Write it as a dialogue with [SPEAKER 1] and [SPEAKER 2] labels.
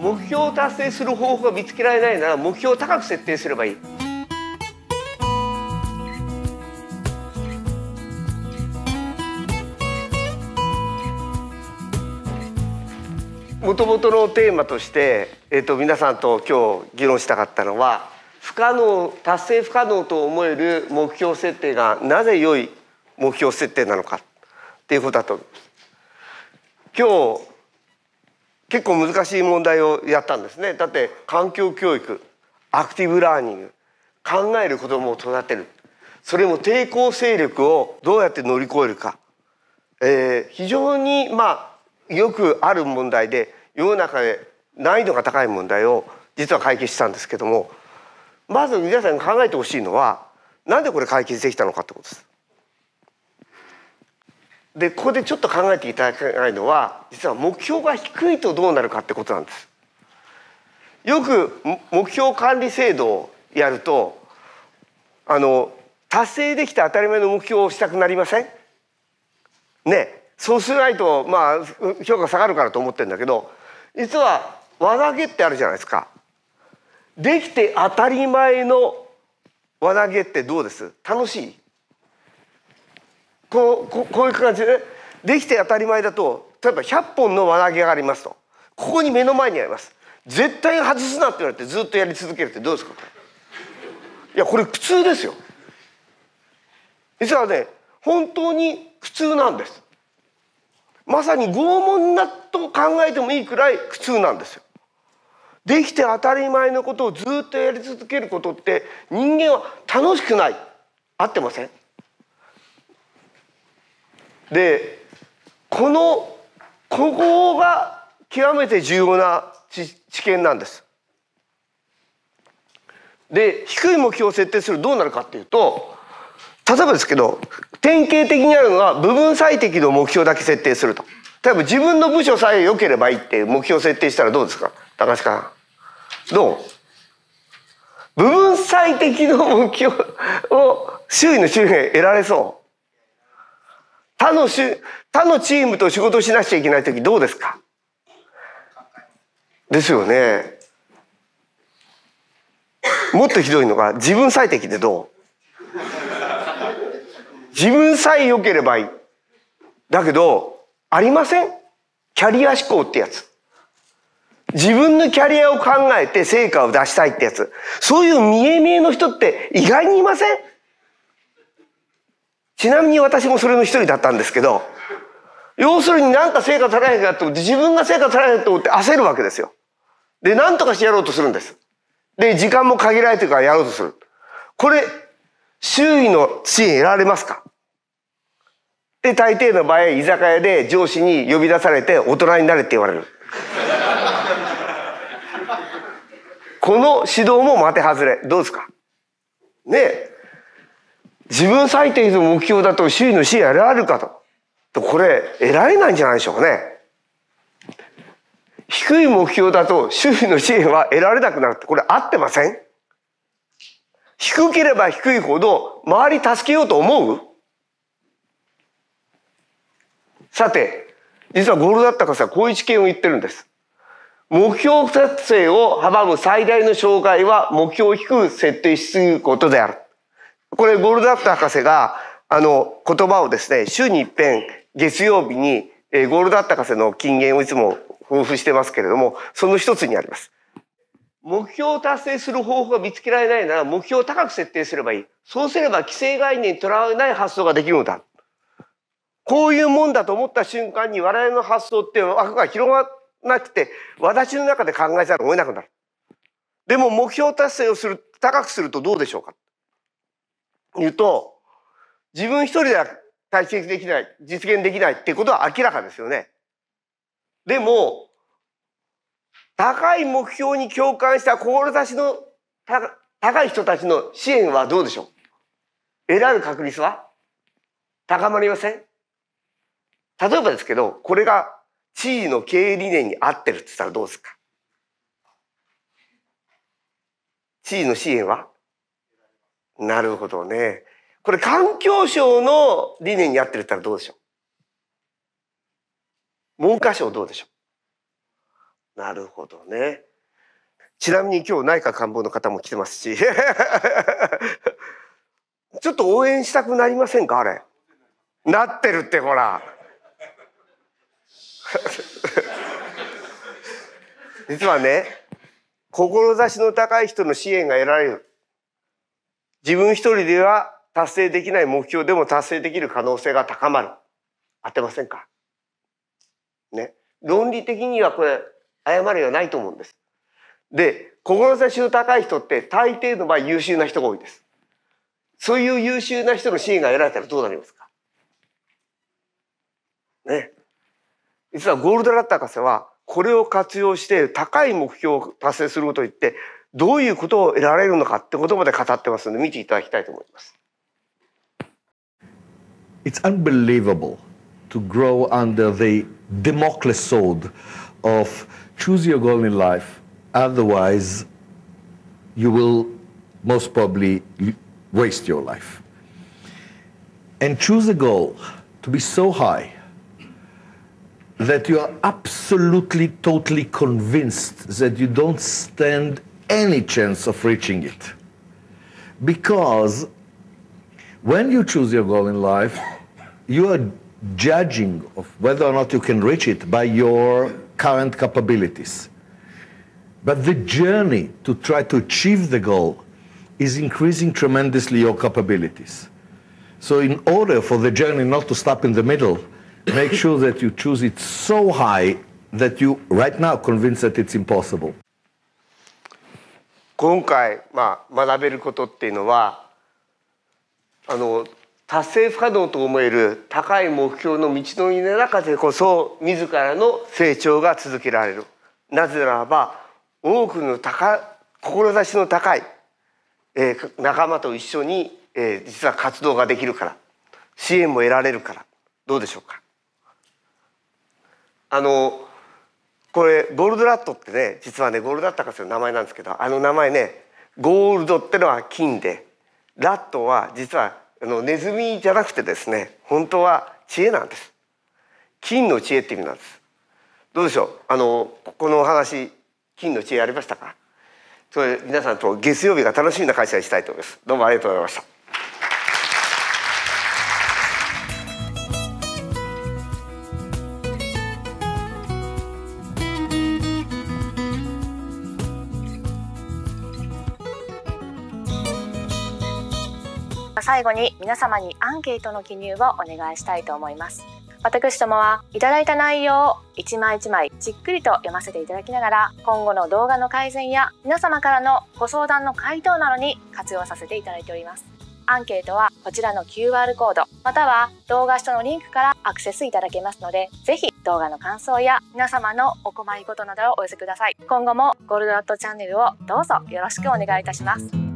[SPEAKER 1] 目標を達成する方法が見つけられないなら目標を高く設定すればいい。もともとのテーマとして、えーと、皆さんと今日議論したかったのは不可能達成不可能と思える目標設定がなぜ良い目標設定なのかっていうことだと思います。今日結構難しい問題をやったんですねだって環境教育アクティブラーニング考える子どもを育てるそれも抵抗勢力をどうやって乗り越えるか、えー、非常にまあよくある問題で世の中で難易度が高い問題を実は解決したんですけどもまず皆さんに考えてほしいのはなんでこれ解決できたのかってことです。でここでちょっと考えていただきたいのは実は目標が低いとどうなるかってことなんです。よく目標管理制度をやるとあの達成できた当たり前の目標をしたくなりませんねそうしないとまあ評価下がるからと思ってるんだけど実は輪投げってあるじゃないですか。できて当たり前の輪投げってどうです楽しいこうここういう感じで、ね、できて当たり前だと例えば100本の輪投げがありますとここに目の前にあります絶対外すなって言われてずっとやり続けるってどうですかいやこれ苦痛ですよ実はね本当に苦痛なんですまさに拷問だと考えてもいいくらい苦痛なんですよできて当たり前のことをずっとやり続けることって人間は楽しくない合ってませんでこのここが極めて重要な知見なんです。で低い目標を設定するどうなるかっていうと例えばですけど典型的にあるのは部分最適の目標だけ設定すると例えば自分の部署さえ良ければいいって目標設定したらどうですか高橋さんどう部分最適の目標を周囲の周辺得られそう他のし他のチームと仕事しなきゃいけない時どうですかですよね。もっとひどいのが自分最適でどう自分さえ良ければいい。だけど、ありませんキャリア思考ってやつ。自分のキャリアを考えて成果を出したいってやつ。そういう見え見えの人って意外にいませんちなみに私もそれの一人だったんですけど、要するになんか成果足らないかと思って、自分が成果足らいんと思って焦るわけですよ。で、なんとかしてやろうとするんです。で、時間も限られてるからやろうとする。これ、周囲の支援得られますかで、大抵の場合、居酒屋で上司に呼び出されて大人になれって言われる。この指導も当て外れ。どうですかねえ。自分最低の目標だと周囲の支援やられるかと。これ、得られないんじゃないでしょうかね。低い目標だと周囲の支援は得られなくなるって、これ合ってません低ければ低いほど周り助けようと思うさて、実はゴールだったかさ、こういう知見を言ってるんです。目標設定を阻む最大の障害は目標を低く設定しすぎることである。これゴールドラフト博士があの言葉をですね週に一遍月曜日に、えー、ゴールドラフト博士の金言をいつも抱負してますけれどもその一つにあります。目標を達成する方法が見つけられないなら目標を高く設定すればいい。そうすれば既成概念にとらわれない発想ができるのだ。こういうもんだと思った瞬間に我々の発想って枠が広がらなくて私の中で考えざるを得なくなる。でも目標達成をする高くするとどうでしょうか言うと自分一人では解決できない実現できないってことは明らかですよね。でも高い目標に共感した志の高い人たちの支援はどうでしょう得られる確率は高まりません例えばですけどこれが知事の経営理念に合ってるって言ったらどうですか知事の支援はなるほどね。これ環境省の理念に合ってるったらどうでしょう文科省どうでしょうなるほどね。ちなみに今日内閣官房の方も来てますし ちょっと応援したくなりませんかあれ。なってるってほら。実はね、志の高い人の支援が得られる。自分一人では達成できない目標でも達成できる可能性が高まる。合ってませんかね。論理的にはこれ、誤りはないと思うんです。で、志の高い人って大抵の場合優秀な人が多いです。そういう優秀な人の支援が得られたらどうなりますかね。実はゴールドラッター博士はこれを活用して高い目標を達成することを言ってどういうことを得られるのかってことまで語ってますので見ていただきたいと思います。
[SPEAKER 2] It's unbelievable to grow under the Democles sword of choose your goal in life, otherwise you will most probably waste your life. And choose a goal to be so high that you are absolutely, totally convinced that you don't stand any chance of reaching it. Because when you choose your goal in life, you are judging of whether or not you can reach it by your current capabilities. But the journey to try to achieve the goal is increasing tremendously your capabilities. So in order for the journey not to stop in the middle, make sure that you choose it so high that you right now convinced that it's impossible.
[SPEAKER 1] 今回、まあ、学べることっていうのはあの達成不可能と思える高い目標の道のりの中でこそ自らの成長が続けられるなぜならば多くの高志の高い、えー、仲間と一緒に、えー、実は活動ができるから支援も得られるからどうでしょうかあのこれゴールドラットってね実はねゴールドラット博士の名前なんですけどあの名前ねゴールドってのは金でラットは実はあのネズミじゃなくてですね本当は知恵なんです金の知恵って意味なんですどうでしょうあのこのお話金の知恵ありましたかそれ皆さんと月曜日が楽しみな会社にしたいと思いますどうもありがとうございました最後に皆様にアンケートの記入をお願いしたいと思います。私どもはいただいた内容を一枚一枚じっくりと読ませていただきながら今後の動画の改善や皆様からのご相談の回答などに活用させていただいております。アンケートはこちらの QR コードまたは動画下のリンクからアクセスいただけますのでぜひ動画の感想や皆様のお困りごとなどをお寄せください今後もゴールドラットチャンネルをどうぞよろしくお願いいたします